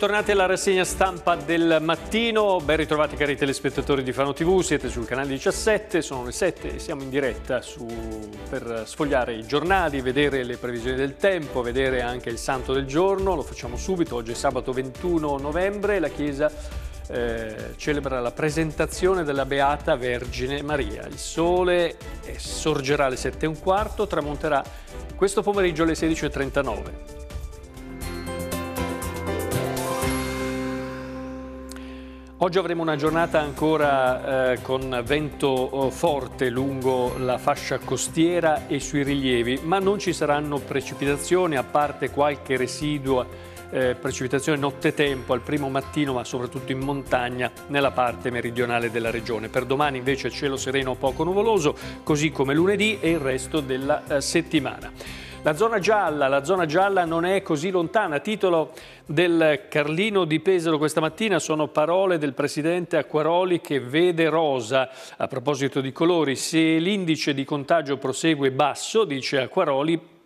bentornati alla rassegna stampa del mattino, ben ritrovati cari telespettatori di Fano TV, siete sul canale 17, sono le 7 e siamo in diretta su, per sfogliare i giornali, vedere le previsioni del tempo, vedere anche il santo del giorno, lo facciamo subito, oggi è sabato 21 novembre, la Chiesa eh, celebra la presentazione della Beata Vergine Maria. Il sole eh, sorgerà alle 7 e un quarto, tramonterà questo pomeriggio alle 16.39. Oggi avremo una giornata ancora eh, con vento oh, forte lungo la fascia costiera e sui rilievi, ma non ci saranno precipitazioni, a parte qualche residua eh, precipitazione nottetempo al primo mattino ma soprattutto in montagna nella parte meridionale della regione. Per domani invece cielo sereno poco nuvoloso così come lunedì e il resto della eh, settimana. La zona gialla, la zona gialla non è così lontana, titolo del Carlino di Pesaro questa mattina sono parole del presidente Acquaroli che vede rosa. A proposito di colori, se l'indice di contagio prosegue basso, dice Acquaroli,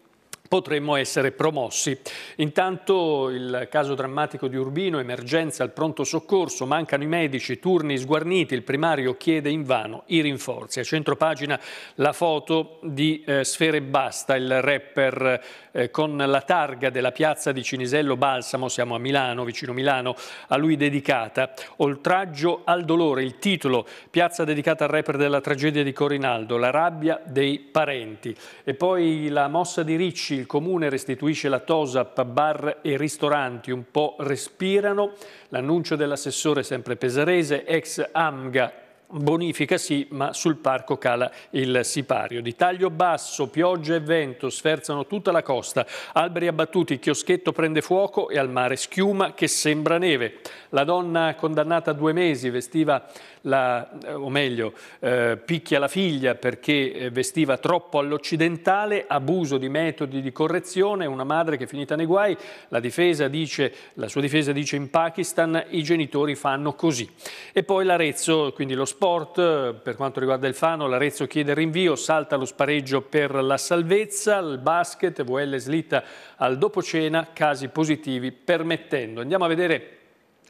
potremmo essere promossi. Intanto il caso drammatico di Urbino, emergenza al pronto soccorso, mancano i medici, turni sguarniti, il primario chiede invano i rinforzi. A centro pagina la foto di eh, Sfere Basta, il rapper eh, con la targa della piazza di Cinisello Balsamo, siamo a Milano, vicino Milano, a lui dedicata. Oltraggio al dolore, il titolo, piazza dedicata al rapper della tragedia di Corinaldo, la rabbia dei parenti. E poi la mossa di Ricci, il comune restituisce la tosa, bar e ristoranti un po' respirano. L'annuncio dell'assessore sempre pesarese, ex AMGA Bonifica sì, ma sul parco cala il sipario. Di taglio basso, pioggia e vento sferzano tutta la costa. Alberi abbattuti, chioschetto prende fuoco e al mare schiuma che sembra neve. La donna condannata a due mesi vestiva la, eh, o meglio, eh, picchia la figlia perché eh, vestiva troppo all'occidentale, abuso di metodi di correzione, una madre che è finita nei guai, la, difesa dice, la sua difesa dice in Pakistan i genitori fanno così. E poi l'Arezzo, quindi lo spazio sport, per quanto riguarda il Fano, l'Arezzo chiede rinvio, salta lo spareggio per la salvezza, il basket, VL slitta al dopo cena, casi positivi permettendo. Andiamo a vedere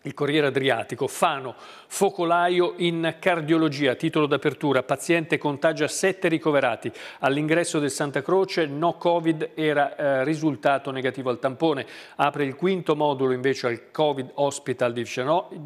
il Corriere Adriatico, Fano, focolaio in cardiologia, titolo d'apertura, paziente contagia sette ricoverati, all'ingresso del Santa Croce no Covid era eh, risultato negativo al tampone, apre il quinto modulo invece al Covid Hospital di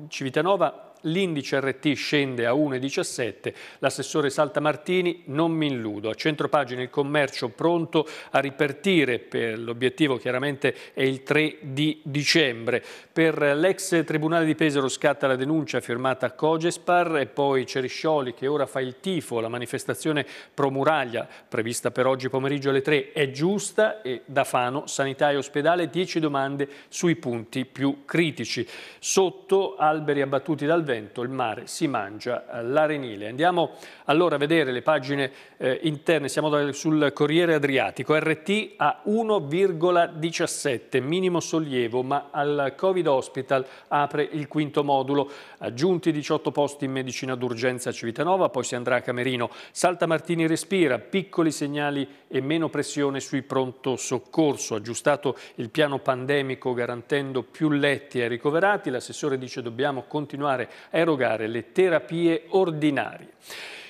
Civitanova, l'indice RT scende a 1,17, l'assessore Salta Martini non mi illudo, a centro pagina il commercio pronto a ripartire, per l'obiettivo chiaramente è il 3 di dicembre. Per l'ex Tribunale di Pesaro scatta la denuncia firmata a Cogespar e poi Ceriscioli che ora fa il tifo, la manifestazione pro muraglia prevista per oggi pomeriggio alle 3 è giusta e da Fano, sanità e ospedale 10 domande sui punti più critici. Sotto alberi abbattuti dal vento vento, il mare si mangia eh, l'arenile. Andiamo allora a vedere le pagine eh, interne, siamo sul Corriere Adriatico, RT a 1,17, minimo sollievo, ma al Covid Hospital apre il quinto modulo, aggiunti 18 posti in medicina d'urgenza a Civitanova, poi si andrà a Camerino, Salta Martini respira, piccoli segnali e meno pressione sui pronto soccorso, aggiustato il piano pandemico garantendo più letti ai ricoverati, l'assessore dice dobbiamo continuare a erogare le terapie ordinarie.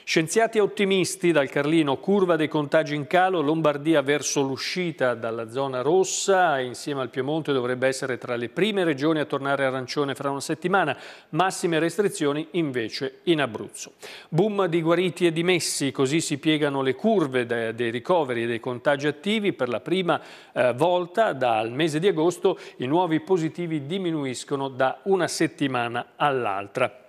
Scienziati ottimisti dal Carlino, curva dei contagi in calo, Lombardia verso l'uscita dalla zona rossa, insieme al Piemonte dovrebbe essere tra le prime regioni a tornare arancione fra una settimana, massime restrizioni invece in Abruzzo. Boom di guariti e dimessi, così si piegano le curve dei ricoveri e dei contagi attivi, per la prima eh, volta dal mese di agosto i nuovi positivi diminuiscono da una settimana all'altra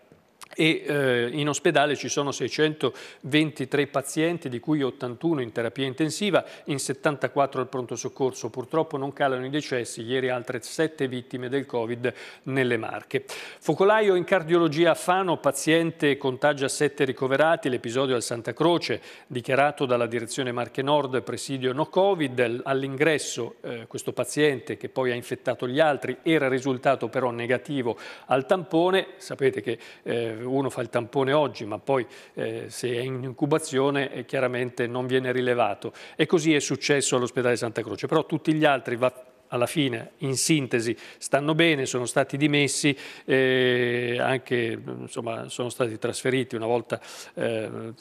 e eh, in ospedale ci sono 623 pazienti, di cui 81 in terapia intensiva, in 74 al pronto soccorso. Purtroppo non calano i decessi, ieri altre 7 vittime del Covid nelle Marche. Focolaio in cardiologia a Fano, paziente contagia 7 ricoverati, l'episodio al Santa Croce, dichiarato dalla direzione Marche Nord, presidio no Covid, all'ingresso eh, questo paziente che poi ha infettato gli altri era risultato però negativo al tampone, sapete che eh, uno fa il tampone oggi, ma poi eh, se è in incubazione eh, chiaramente non viene rilevato. E così è successo all'ospedale Santa Croce, però tutti gli altri va alla fine, in sintesi, stanno bene, sono stati dimessi, eh, anche insomma, sono stati trasferiti una volta eh,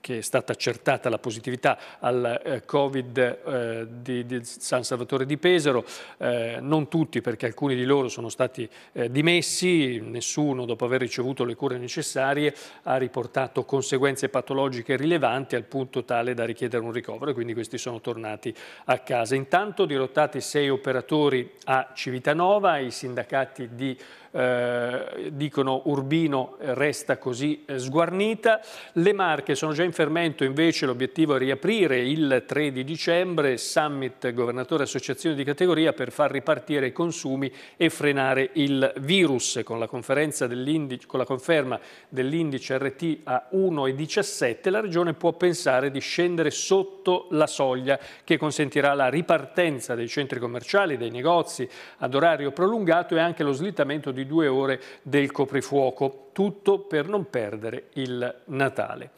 che è stata accertata la positività al eh, Covid eh, di, di, San Salvatore di Pesaro, eh, non tutti perché alcuni di loro sono stati eh, dimessi, nessuno dopo aver ricevuto le cure necessarie ha riportato conseguenze patologiche rilevanti al punto tale da richiedere un ricovero e quindi questi sono tornati a casa. Intanto dirò dirottati sei operatori a Civitanova, i sindacati di eh, dicono Urbino resta così eh, sguarnita. Le Marche sono già in fermento, invece l'obiettivo è riaprire il 3 di dicembre, summit governatore associazione di categoria per far ripartire i consumi e frenare il virus con la, con la conferma dell'indice RT a 1,17 la regione può pensare di scendere sotto la soglia che consentirà la ripartenza dei centri commerciali, dei negozi ad orario prolungato e anche lo slittamento di due ore del coprifuoco, tutto per non perdere il Natale.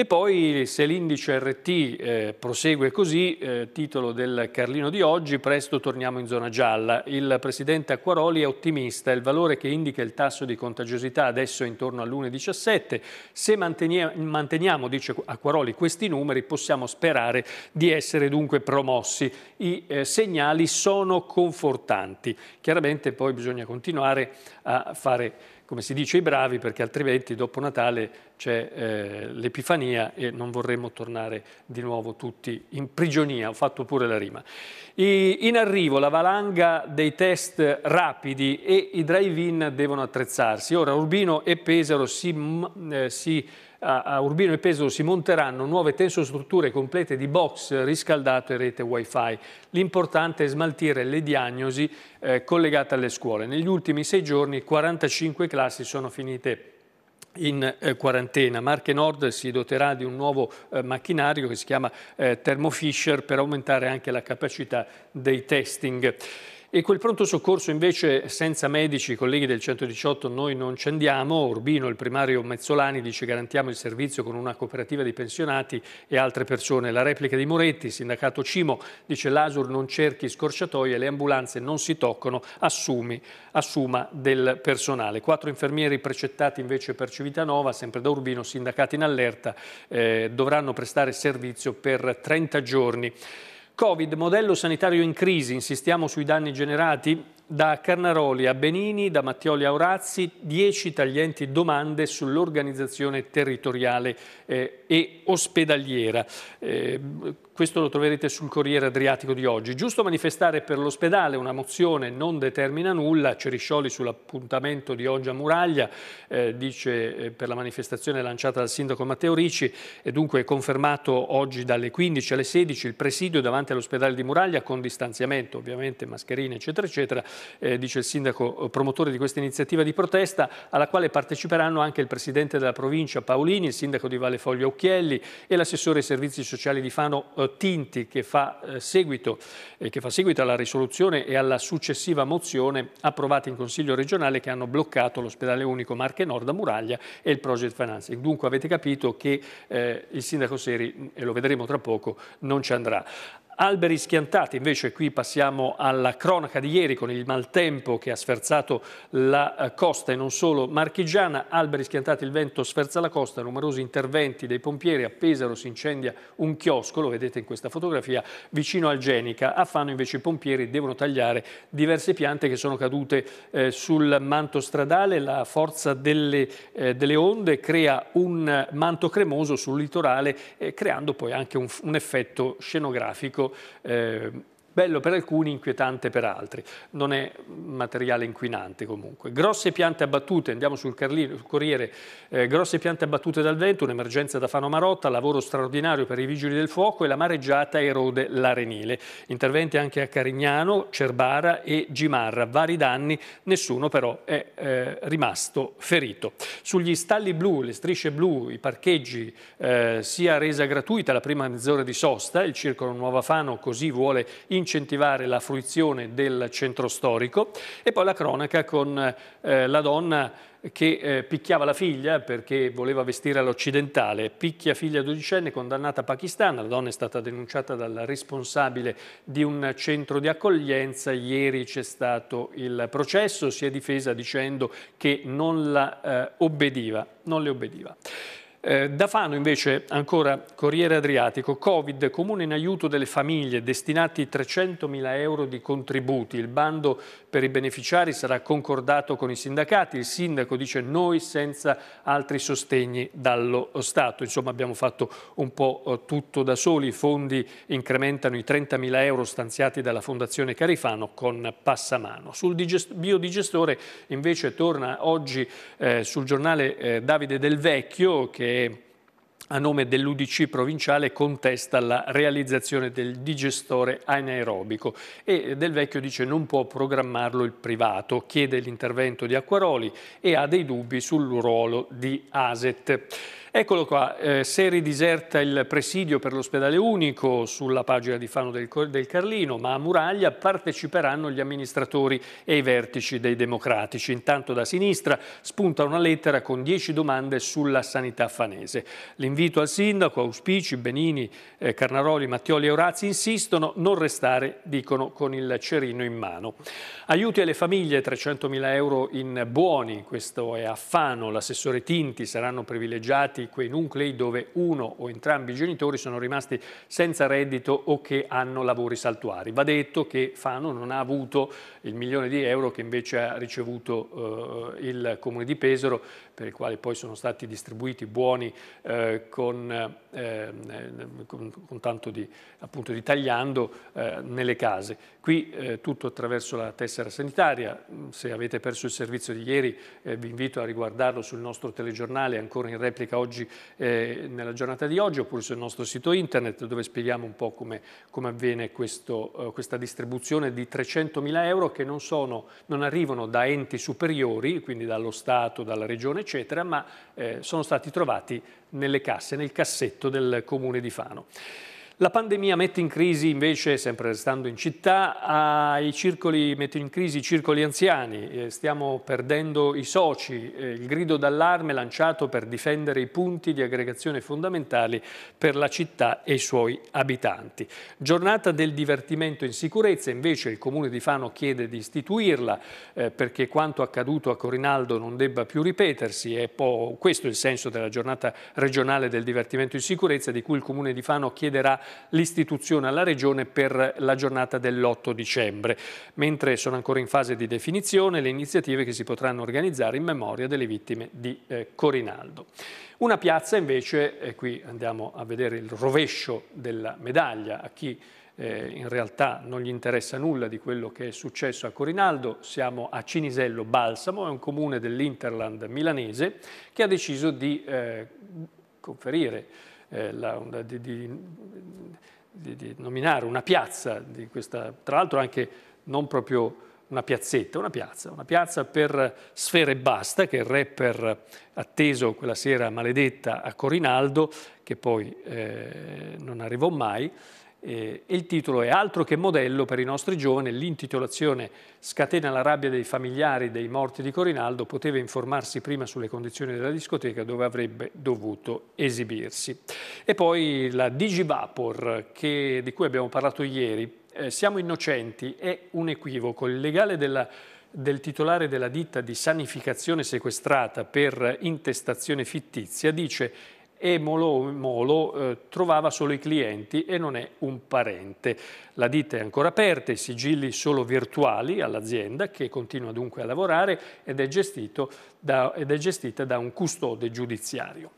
E poi se l'indice RT eh, prosegue così, eh, titolo del Carlino di oggi, presto torniamo in zona gialla. Il presidente Acquaroli è ottimista, il valore che indica il tasso di contagiosità adesso è intorno all'1,17. Se manteniamo, dice Acquaroli, questi numeri possiamo sperare di essere dunque promossi. I eh, segnali sono confortanti. Chiaramente poi bisogna continuare a fare come si dice i bravi perché altrimenti dopo Natale c'è eh, l'Epifania e non vorremmo tornare di nuovo tutti in prigionia, ho fatto pure la rima. E in arrivo la valanga dei test rapidi e i drive-in devono attrezzarsi. Ora Urbino e Pesaro si, eh, si a Urbino e Pesaro si monteranno nuove tensostrutture complete di box riscaldato e rete wifi. L'importante è smaltire le diagnosi eh, collegate alle scuole. Negli ultimi sei giorni 45 classi sono finite in eh, quarantena. Marche Nord si doterà di un nuovo eh, macchinario che si chiama eh, Thermofisher per aumentare anche la capacità dei testing. E quel pronto soccorso invece senza medici, colleghi del 118, noi non ci andiamo. Urbino, il primario Mezzolani, dice garantiamo il servizio con una cooperativa di pensionati e altre persone. La replica di Moretti, sindacato Cimo, dice l'Asur non cerchi scorciatoie, le ambulanze non si toccano, assumi, assuma del personale. Quattro infermieri precettati invece per Civitanova, sempre da Urbino, sindacati in allerta, eh, dovranno prestare servizio per 30 giorni. Covid, modello sanitario in crisi, insistiamo sui danni generati? Da Carnaroli a Benini, da Mattioli a Orazzi, 10 taglienti domande sull'organizzazione territoriale eh, e ospedaliera. Eh, questo lo troverete sul Corriere Adriatico di oggi. Giusto manifestare per l'ospedale una mozione non determina nulla, Ceriscioli sull'appuntamento di oggi a Muraglia, eh, dice eh, per la manifestazione lanciata dal sindaco Matteo Ricci, e dunque è confermato oggi dalle 15 alle 16 il presidio davanti all'ospedale di Muraglia con distanziamento, ovviamente mascherine eccetera eccetera, eh, dice il sindaco eh, promotore di questa iniziativa di protesta, alla quale parteciperanno anche il presidente della provincia Paolini, il sindaco di Valle Foglia Occhielli e l'assessore ai servizi sociali di Fano eh, Tinti che fa, eh, seguito, eh, che fa seguito alla risoluzione e alla successiva mozione approvata in Consiglio regionale che hanno bloccato l'ospedale unico Marche Nord a Muraglia e il Project Financing. Dunque avete capito che eh, il sindaco Seri, e lo vedremo tra poco, non ci andrà. Alberi schiantati, invece qui passiamo alla cronaca di ieri con il maltempo che ha sferzato la eh, costa e non solo marchigiana, alberi schiantati, il vento sferza la costa, numerosi interventi dei pompieri, a Pesaro si incendia un chiosco, lo vedete in questa fotografia, vicino al Genica, a Fano invece i pompieri devono tagliare diverse piante che sono cadute eh, sul manto stradale, la forza delle, eh, delle, onde crea un manto cremoso sul litorale eh, creando poi anche un, un effetto scenografico Øh, Bello per alcuni, inquietante per altri. Non è materiale inquinante comunque. Grosse piante abbattute, andiamo sul, Carlino, sul Corriere, eh, grosse piante abbattute dal vento, un'emergenza da Fano Marotta, lavoro straordinario per i vigili del fuoco e la mareggiata erode l'arenile. Interventi anche a Carignano, Cerbara e Gimarra. Vari danni, nessuno però è eh, rimasto ferito. Sugli stalli blu, le strisce blu, i parcheggi, eh, sia resa gratuita la prima mezz'ora di sosta, il Circolo Nuova Fano così vuole in incentivare la fruizione del centro storico e poi la cronaca con eh, la donna che eh, picchiava la figlia perché voleva vestire all'occidentale, picchia figlia dodicenne condannata a Pakistan la donna è stata denunciata dal responsabile di un centro di accoglienza, ieri c'è stato il processo, si è difesa dicendo che non la eh, obbediva, non le obbediva. Eh, da Fano invece ancora Corriere Adriatico, Covid, Comune in aiuto delle famiglie, destinati 300 mila euro di contributi, il bando per i beneficiari sarà concordato con i sindacati, il sindaco dice noi senza altri sostegni dallo Stato, insomma abbiamo fatto un po' eh, tutto da soli, i fondi incrementano i 30 mila euro stanziati dalla Fondazione Carifano con passamano. Sul biodigestore invece torna oggi eh, sul giornale eh, Davide Del Vecchio che a nome dell'UDC provinciale contesta la realizzazione del digestore anaerobico e Del Vecchio dice non può programmarlo il privato, chiede l'intervento di Acquaroli e ha dei dubbi sul ruolo di ASET. Eccolo qua, eh, Seri diserta il presidio per l'ospedale unico sulla pagina di Fano del, del, Carlino, ma a Muraglia parteciperanno gli amministratori e i vertici dei democratici. Intanto da sinistra spunta una lettera con dieci domande sulla sanità fanese. L'invito al sindaco, Auspici, Benini, eh, Carnaroli, Mattioli e Orazzi insistono non restare, dicono, con il cerino in mano. Aiuti alle famiglie, 300.000 euro in buoni, questo è a Fano, l'assessore Tinti, saranno privilegiati stati quei nuclei dove uno o entrambi i genitori sono rimasti senza reddito o che hanno lavori saltuari. Va detto che Fano non ha avuto il milione di euro che invece ha ricevuto eh, il Comune di Pesaro per il quale poi sono stati distribuiti buoni eh, con, eh, con, con, tanto di, appunto, di tagliando eh, nelle case. Qui eh, tutto attraverso la tessera sanitaria, se avete perso il servizio di ieri eh, vi invito a riguardarlo sul nostro telegiornale, ancora in replica oggi eh, nella giornata di oggi, oppure sul nostro sito internet dove spieghiamo un po' come, come avviene questo, questa distribuzione di 300.000 euro che non, sono, non arrivano da enti superiori, quindi dallo Stato, dalla Regione, eccetera, ma eh, sono stati trovati nelle casse, nel cassetto del comune di Fano. La pandemia mette in crisi invece, sempre restando in città, i circoli, mette in crisi i circoli anziani, eh, stiamo perdendo i soci, eh, il grido d'allarme lanciato per difendere i punti di aggregazione fondamentali per la città e i suoi abitanti. Giornata del divertimento in sicurezza, invece il Comune di Fano chiede di istituirla eh, perché quanto accaduto a Corinaldo non debba più ripetersi, è questo il senso della giornata regionale del divertimento in sicurezza di cui il Comune di Fano chiederà l'istituzione alla Regione per la giornata dell'8 dicembre, mentre sono ancora in fase di definizione le iniziative che si potranno organizzare in memoria delle vittime di eh, Corinaldo. Una piazza invece, e eh, qui andiamo a vedere il rovescio della medaglia a chi eh, in realtà non gli interessa nulla di quello che è successo a Corinaldo, siamo a Cinisello Balsamo, è un comune dell'Interland milanese che ha deciso di eh, conferire eh, la, di, di, di, nominare una piazza, questa, tra l'altro anche non proprio una piazzetta, una piazza, una piazza per Sfere Basta, che è il rapper atteso quella sera maledetta a Corinaldo, che poi eh, non arrivò mai, eh, il titolo è Altro che modello per i nostri giovani, l'intitolazione Scatena la rabbia dei familiari dei morti di Corinaldo, poteva informarsi prima sulle condizioni della discoteca dove avrebbe dovuto esibirsi. E poi la Digivapor che, di cui abbiamo parlato ieri, eh, Siamo innocenti, è un equivoco, il legale della del titolare della ditta di sanificazione sequestrata per intestazione fittizia dice e Molo, Molo eh, trovava solo i clienti e non è un parente. La ditta è ancora aperta, i sigilli solo virtuali all'azienda che continua dunque a lavorare ed è, da, ed è gestita da un custode giudiziario.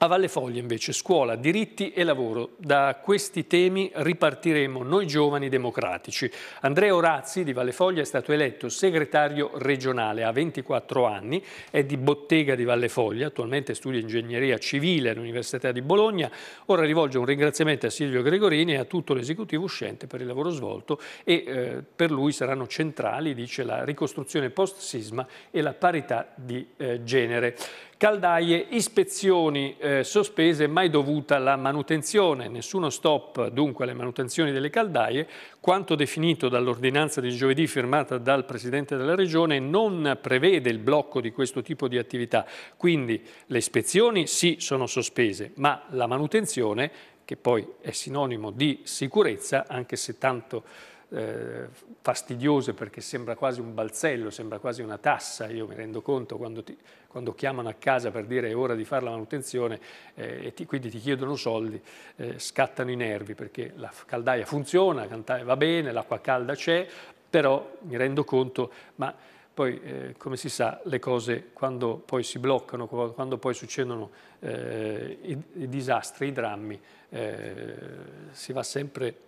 A Valle Foglia invece scuola, diritti e lavoro. Da questi temi ripartiremo noi giovani democratici. Andrea Orazzi di Valle Foglia è stato eletto segretario regionale a 24 anni, è di Bottega di Valle Foglia, attualmente studia ingegneria civile all'Università di Bologna. Ora rivolge un ringraziamento a Silvio Gregorini e a tutto l'esecutivo uscente per il lavoro svolto e eh, per lui saranno centrali, dice, la ricostruzione post-sisma e la parità di eh, genere. Caldaie, ispezioni eh, sospese, mai dovuta la manutenzione, nessuno stop dunque alle manutenzioni delle caldaie, quanto definito dall'ordinanza di giovedì firmata dal Presidente della Regione non prevede il blocco di questo tipo di attività, quindi le ispezioni sì sono sospese, ma la manutenzione, che poi è sinonimo di sicurezza, anche se tanto eh, fastidiose perché sembra quasi un balzello, sembra quasi una tassa, io mi rendo conto quando, ti, quando chiamano a casa per dire è ora di fare la manutenzione eh, e ti, quindi ti chiedono soldi, eh, scattano i nervi perché la caldaia funziona, va bene, l'acqua calda c'è, però mi rendo conto, ma poi eh, come si sa le cose quando poi si bloccano, quando poi succedono eh, i, i, disastri, i drammi, eh, si va sempre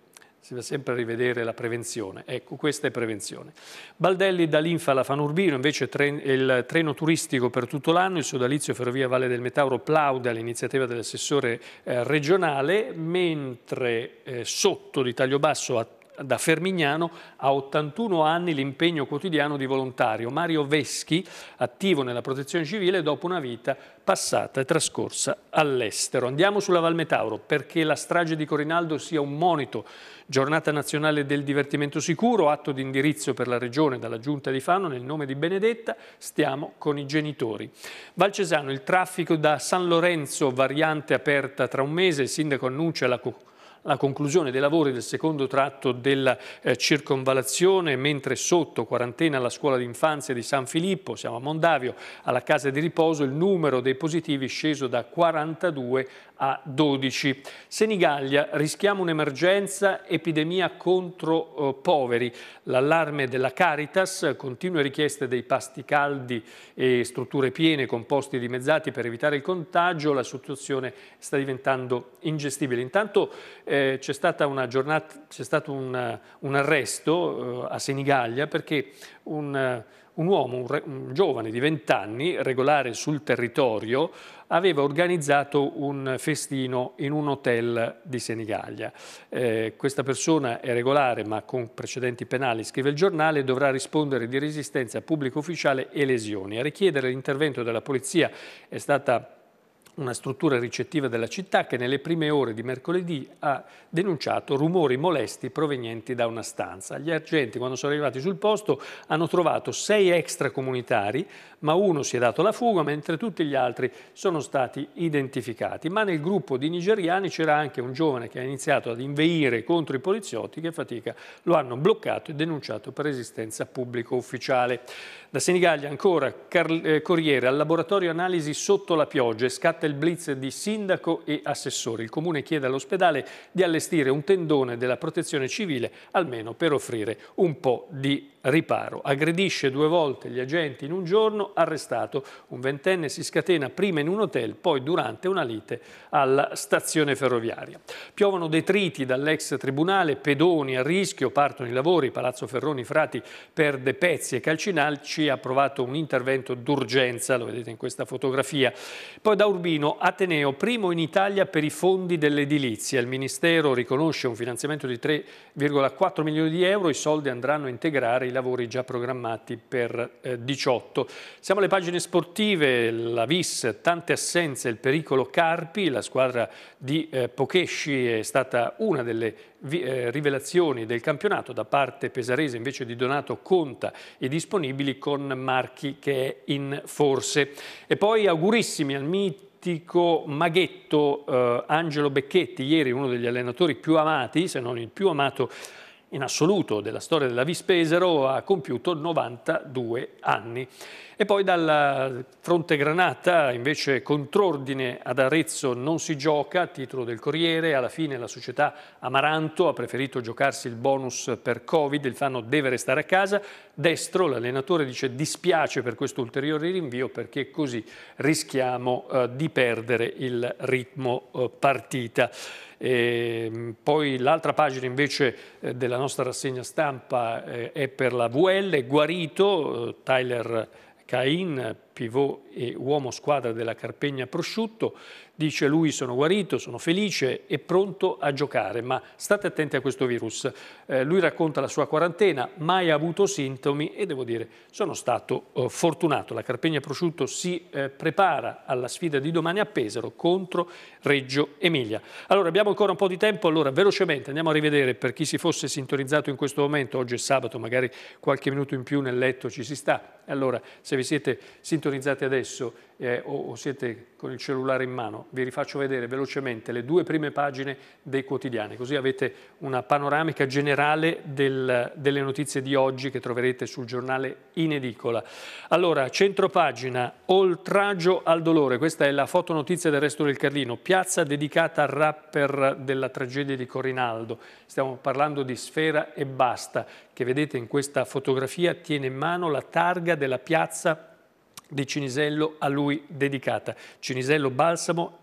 si va sempre a rivedere la prevenzione. Ecco, questa è prevenzione. Baldelli da Linfa alla Fanurbino, invece tren, il treno turistico per tutto l'anno, il sodalizio Ferrovia Valle del Metauro plaude all'iniziativa dell'assessore eh, regionale, mentre eh, sotto di Tagliobasso a da Fermignano a 81 anni l'impegno quotidiano di volontario. Mario Veschi, attivo nella protezione civile dopo una vita passata e trascorsa all'estero. Andiamo sulla Valmetauro perché la strage di Corinaldo sia un monito. Giornata nazionale del divertimento sicuro, atto di indirizzo per la regione dalla giunta di Fano nel nome di Benedetta, stiamo con i genitori. Valcesano, il traffico da San Lorenzo, variante aperta tra un mese, il sindaco annuncia la la conclusione dei lavori del secondo tratto della eh, circonvalazione, mentre sotto quarantena alla scuola d'infanzia di San Filippo, siamo a Mondavio, alla casa di riposo, il numero dei positivi è sceso da 42 a 12. Senigallia, rischiamo un'emergenza, epidemia contro eh, poveri, l'allarme della Caritas, continue richieste dei pasti caldi e strutture piene con posti dimezzati per evitare il contagio, la situazione sta diventando ingestibile. Intanto eh, c'è, giornata, c'è, stato un, un arresto eh, a Senigallia perché un, un uomo, un, re, un, giovane di 20 anni, regolare sul territorio, aveva organizzato un festino in un hotel di Senigallia. Eh, questa persona è regolare ma con precedenti penali, scrive il giornale, dovrà rispondere di resistenza a pubblico ufficiale e lesioni. A richiedere l'intervento della polizia è stata una struttura ricettiva della città che nelle prime ore di mercoledì ha denunciato rumori molesti provenienti da una stanza. Gli agenti, quando sono arrivati sul posto, hanno trovato sei extracomunitari, ma uno si è dato la fuga, mentre tutti gli altri sono stati identificati. Ma nel gruppo di nigeriani c'era anche un giovane che ha iniziato ad inveire contro i poliziotti che fatica lo hanno bloccato e denunciato per resistenza pubblico ufficiale. Da Senigallia ancora, eh, Corriere, al laboratorio analisi sotto la pioggia, scatta il blitz di sindaco e assessore. Il comune chiede all'ospedale di allestire un tendone della protezione civile almeno per offrire un po' di riparo. Aggredisce due volte gli agenti in un giorno, arrestato. Un ventenne si scatena prima in un hotel, poi durante una lite alla stazione ferroviaria. Piovono detriti dall'ex tribunale, pedoni a rischio, partono i lavori, Palazzo Ferroni Frati perde pezzi e Calcinalci ha approvato un intervento d'urgenza, lo vedete in questa fotografia. Poi da Urbino, Ateneo, primo in Italia per i fondi dell'edilizia. Il Ministero riconosce un finanziamento di 3,4 milioni di euro, i soldi andranno a integrare i lavori già programmati per eh, 18. Siamo alle pagine sportive, la Vis, tante assenze, il pericolo Carpi, la squadra di eh, Pokesci è stata una delle eh, rivelazioni del campionato da parte pesarese invece di Donato Conta i disponibili con Marchi che è in forse. E poi augurissimi al mito maghetto eh, Angelo Becchetti, ieri uno degli allenatori più amati, se non il più amato in assoluto della storia della Vispesero, ha compiuto 92 anni. E poi dalla fronte granata, invece contrordine ad Arezzo non si gioca, titolo del Corriere, alla fine la società Amaranto ha preferito giocarsi il bonus per Covid, il fanno deve restare a casa, destro l'allenatore dice dispiace per questo ulteriore rinvio perché così rischiamo eh, di perdere il ritmo eh, partita. E ehm, poi l'altra pagina invece eh, della nostra rassegna stampa eh, è per la VL, guarito eh, Tyler Cain, pivot e uomo squadra della Carpegna Prosciutto, dice lui sono guarito, sono felice e pronto a giocare, ma state attenti a questo virus. Eh, lui racconta la sua quarantena, mai avuto sintomi e devo dire sono stato eh, fortunato. La Carpegna Prosciutto si eh, prepara alla sfida di domani a Pesaro contro Reggio Emilia. Allora abbiamo ancora un po' di tempo, allora velocemente andiamo a rivedere per chi si fosse sintonizzato in questo momento, oggi è sabato, magari qualche minuto in più nel letto ci si sta. Allora se vi siete sintonizzati adesso eh, o, o siete con il cellulare in mano, vi rifaccio vedere velocemente le due prime pagine dei quotidiani, così avete una panoramica generale generale del, delle notizie di oggi che troverete sul giornale in edicola. Allora, centropagina, oltraggio al dolore, questa è la fotonotizia del resto del Carlino, piazza dedicata al rapper della tragedia di Corinaldo. Stiamo parlando di Sfera e Basta, che vedete in questa fotografia tiene in mano la targa della piazza di Cinisello a lui dedicata. Cinisello Balsamo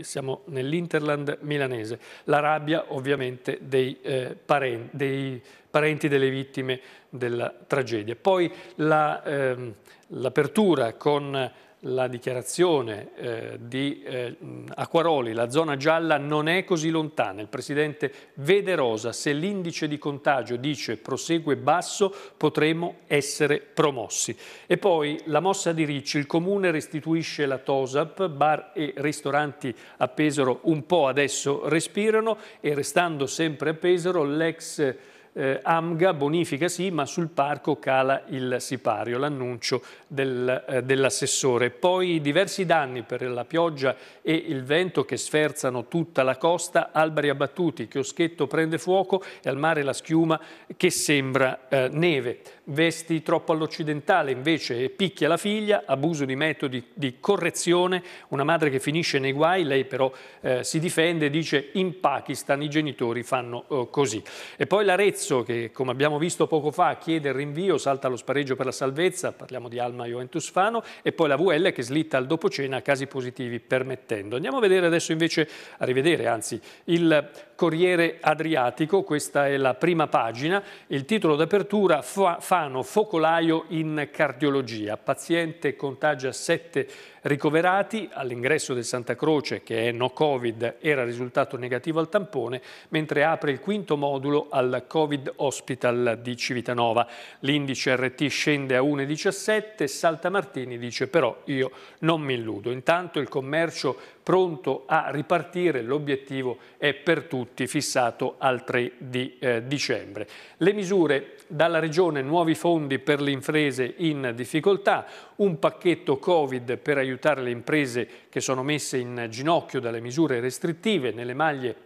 siamo nell'Interland milanese, la rabbia ovviamente dei, eh, parenti, dei parenti delle vittime della tragedia. Poi l'apertura la, ehm, con la dichiarazione eh, di eh, Acquaroli, la zona gialla non è così lontana, il presidente vede rosa, se l'indice di contagio dice prosegue basso potremo essere promossi. E poi la mossa di Ricci, il comune restituisce la Tosap, bar e ristoranti a Pesaro un po' adesso respirano e restando sempre a Pesaro l'ex eh, Amga bonifica sì, ma sul parco cala il sipario, l'annuncio del, eh, dell'assessore. Poi diversi danni per la pioggia e il vento che sferzano tutta la costa, alberi abbattuti, chioschetto prende fuoco e al mare la schiuma che sembra eh, neve vesti troppo all'occidentale, invece picchia la figlia, abuso di metodi di correzione, una madre che finisce nei guai, lei però eh, si difende e dice in Pakistan i genitori fanno eh, così. E poi l'Arezzo che come abbiamo visto poco fa chiede il rinvio, salta lo spareggio per la salvezza, parliamo di Alma Juventus Fano e poi la VL che slitta al dopocena a casi positivi permettendo. Andiamo a vedere adesso invece, a rivedere anzi, il Corriere Adriatico, questa è la prima pagina, il titolo d'apertura Fano focolaio in cardiologia, paziente contagia sette ricoverati, all'ingresso del Santa Croce che è no Covid era risultato negativo al tampone, mentre apre il quinto modulo al Covid Hospital di Civitanova. L'indice RT scende a 1,17, Salta Martini dice però io non mi illudo. Intanto il commercio pronto a ripartire, l'obiettivo è per tutti fissato al 3 di eh, dicembre. Le misure dalla Regione, nuovi fondi per le imprese in difficoltà, un pacchetto Covid per aiutare le imprese che sono messe in ginocchio dalle misure restrittive nelle maglie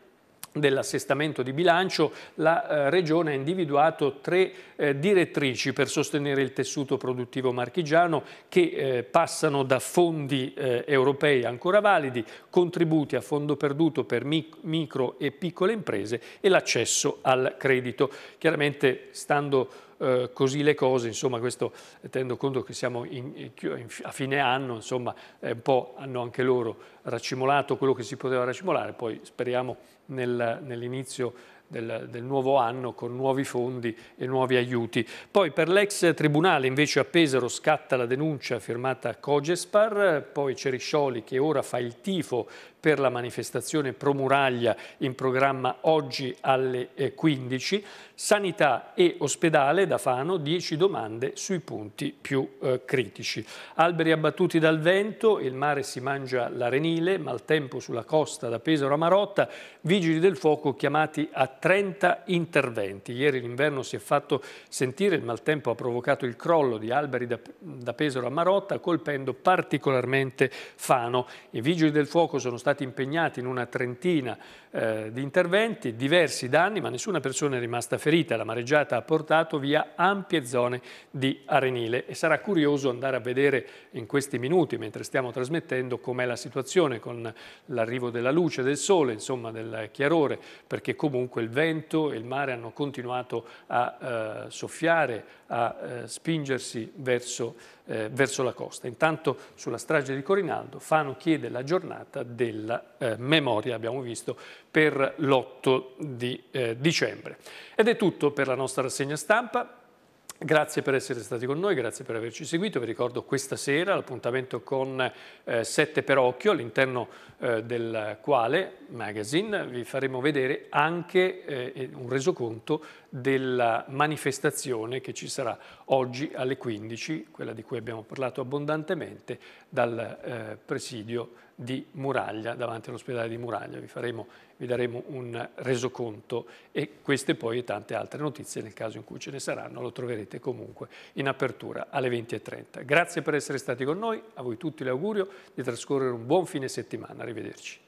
dell'assestamento di bilancio, la eh, Regione ha individuato tre eh, direttrici per sostenere il tessuto produttivo marchigiano che eh, passano da fondi eh, europei ancora validi, contributi a fondo perduto per mic micro e piccole imprese e l'accesso al credito. Chiaramente, stando eh, così le cose, insomma questo tenendo conto che siamo in, in, a fine anno, insomma eh, un po' hanno anche loro racimolato quello che si poteva racimolare, poi speriamo nel, nell'inizio del, del, nuovo anno con nuovi fondi e nuovi aiuti. Poi per l'ex tribunale invece a Pesaro scatta la denuncia firmata Cogespar, poi Ceriscioli che ora fa il tifo per la manifestazione Promuraglia in programma oggi alle 15. Eh, Sanità e ospedale da Fano 10 domande sui punti più eh, critici. Alberi abbattuti dal vento, il mare si mangia l'arenile, maltempo sulla costa da Pesaro a Marotta, vigili del fuoco chiamati a 30 interventi. Ieri l'inverno si è fatto sentire, il maltempo ha provocato il crollo di alberi da, da Pesaro a Marotta colpendo particolarmente Fano. I vigili del fuoco sono stati stati impegnati in una trentina eh, di interventi, diversi danni, ma nessuna persona è rimasta ferita. La mareggiata ha portato via ampie zone di arenile e sarà curioso andare a vedere in questi minuti, mentre stiamo trasmettendo, com'è la situazione con l'arrivo della luce, del sole, insomma del chiarore, perché comunque il vento e il mare hanno continuato a eh, soffiare, a eh, spingersi verso eh, verso la costa. Intanto sulla strage di Corinaldo Fano chiede la giornata della eh, memoria, abbiamo visto, per l'8 di eh, dicembre. Ed è tutto per la nostra rassegna stampa. Grazie per essere stati con noi, grazie per averci seguito. Vi ricordo questa sera l'appuntamento con eh, Sette per Occhio, all'interno eh, del quale magazine vi faremo vedere anche eh, un resoconto della manifestazione che ci sarà oggi alle 15, quella di cui abbiamo parlato abbondantemente, dal eh, presidio di Muraglia, davanti all'ospedale di Muraglia. Vi, faremo, vi daremo un resoconto e queste poi e tante altre notizie nel caso in cui ce ne saranno, lo troverete comunque in apertura alle 20.30. Grazie per essere stati con noi, a voi tutti l'augurio di trascorrere un buon fine settimana, arrivederci.